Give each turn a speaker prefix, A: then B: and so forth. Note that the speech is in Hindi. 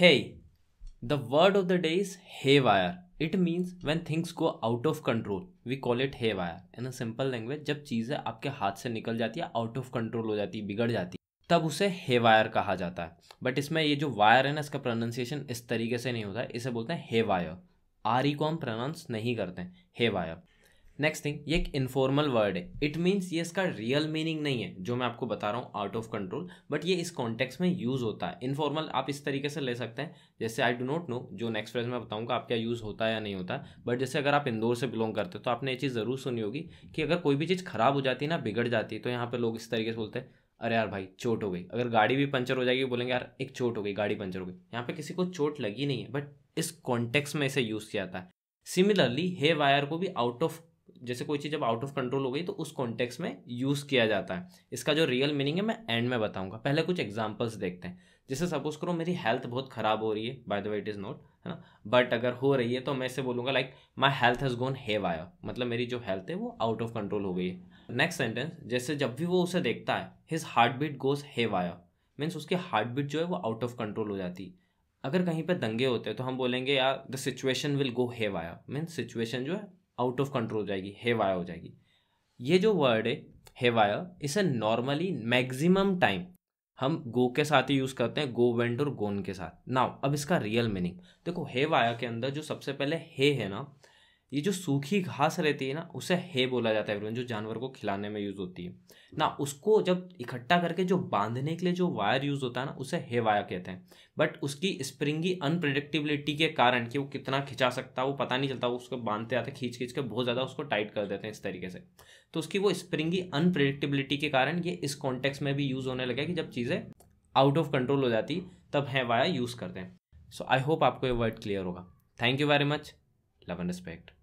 A: Hey, the word of the day is haywire. It means when things go out of control, we call it haywire. In a simple language, जब चीज़ें आपके हाथ से निकल जाती है आउट ऑफ कंट्रोल हो जाती है बिगड़ जाती है तब उसे हे वायर कहा जाता है बट इसमें ये जो वायर है ना इसका प्रोनाउंसिएशन इस तरीके से नहीं होता है इसे बोलते हैं हे वायर आर ई को हम प्रोनाउंस नहीं करते हैं हेवायर नेक्स्ट थिंग ये एक इनफॉर्मल वर्ड है इट मीन्स ये इसका रियल मीनिंग नहीं है जो मैं आपको बता रहा हूँ आउट ऑफ कंट्रोल बट ये इस कॉन्टेक्स में यूज़ होता है इनफॉर्मल आप इस तरीके से ले सकते हैं जैसे आई डो नॉट नो जो नेक्स्ट फ्रेज में बताऊँगा आप क्या यूज़ होता है या नहीं होता बट जैसे अगर आप इंदौर से बिलोंग करते हो तो आपने ये चीज़ ज़रूर सुनी होगी कि अगर कोई भी चीज़ खराब हो जाती है ना बिगड़ जाती है तो यहाँ पर लोग इस तरीके से बोलते हैं अरे यार भाई चोट हो गई अगर गाड़ी भी पंचर हो जाएगी बोलेंगे यार एक चोट हो गई गाड़ी पंचर हो गई यहाँ पे किसी को चोट लगी नहीं है बट इस कॉन्टेक्स में इसे यूज़ किया जाता है सिमिलरली हे वायर को भी आउट ऑफ जैसे कोई चीज़ जब आउट ऑफ कंट्रोल हो गई तो उस कॉन्टेक्स में यूज़ किया जाता है इसका जो रियल मीनिंग है मैं एंड में बताऊंगा पहले कुछ एग्जांपल्स देखते हैं जैसे सपोज करो मेरी हेल्थ बहुत ख़राब हो रही है by the way it is not है ना बट अगर हो रही है तो मैं इसे बोलूँगा like my health has gone haywire मतलब मेरी जो हेल्थ है वो आउट ऑफ कंट्रोल हो गई है नेक्स्ट सेंटेंस जैसे जब भी वो उसे देखता है his heart beat goes haywire means उसकी हार्ट बीट जो है वो आउट ऑफ कंट्रोल हो जाती है अगर कहीं पर दंगे होते हैं तो हम बोलेंगे यार the situation will go haywire means situation जो है आउट ऑफ कंट्रोल हो जाएगी हेवाया हो जाएगी ये जो वर्ड है हेवाया इसे नॉर्मली मैक्सिमम टाइम हम गो के साथ ही यूज़ करते हैं गो वेंड और गोन के साथ नाउ अब इसका रियल मीनिंग देखो हे वाया के अंदर जो सबसे पहले हे है ना ये जो सूखी घास रहती है ना उसे हे बोला जाता है जो जानवर को खिलाने में यूज़ होती है ना उसको जब इकट्ठा करके जो बांधने के लिए जो वायर यूज़ होता है ना उसे हे वायर कहते हैं बट उसकी स्प्रिंगी अनप्रडिक्टिबिलिटी के कारण कि वो कितना खिंचा सकता है वो पता नहीं चलता वो उसको बांधते आते खींच खींच के बहुत ज़्यादा उसको टाइट कर देते हैं इस तरीके से तो उसकी वो स्प्रिंगी अनप्रडिक्टिबिलिटी के कारण ये इस कॉन्टेक्स में भी यूज़ होने लगे कि जब चीज़ें आउट ऑफ कंट्रोल हो जाती तब है वाया यूज़ करते हैं सो आई होप आपको ये वर्ड क्लियर होगा thank you very much love and respect